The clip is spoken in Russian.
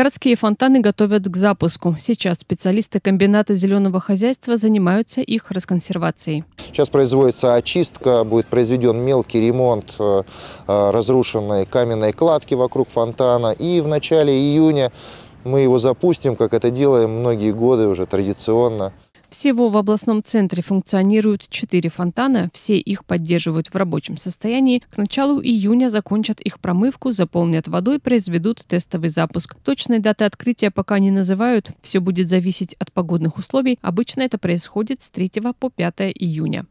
Городские фонтаны готовят к запуску. Сейчас специалисты комбината зеленого хозяйства занимаются их расконсервацией. Сейчас производится очистка, будет произведен мелкий ремонт э, э, разрушенной каменной кладки вокруг фонтана. И в начале июня мы его запустим, как это делаем многие годы уже традиционно. Всего в областном центре функционируют четыре фонтана, все их поддерживают в рабочем состоянии. К началу июня закончат их промывку, заполнят водой, произведут тестовый запуск. Точной даты открытия пока не называют, все будет зависеть от погодных условий. Обычно это происходит с 3 по 5 июня.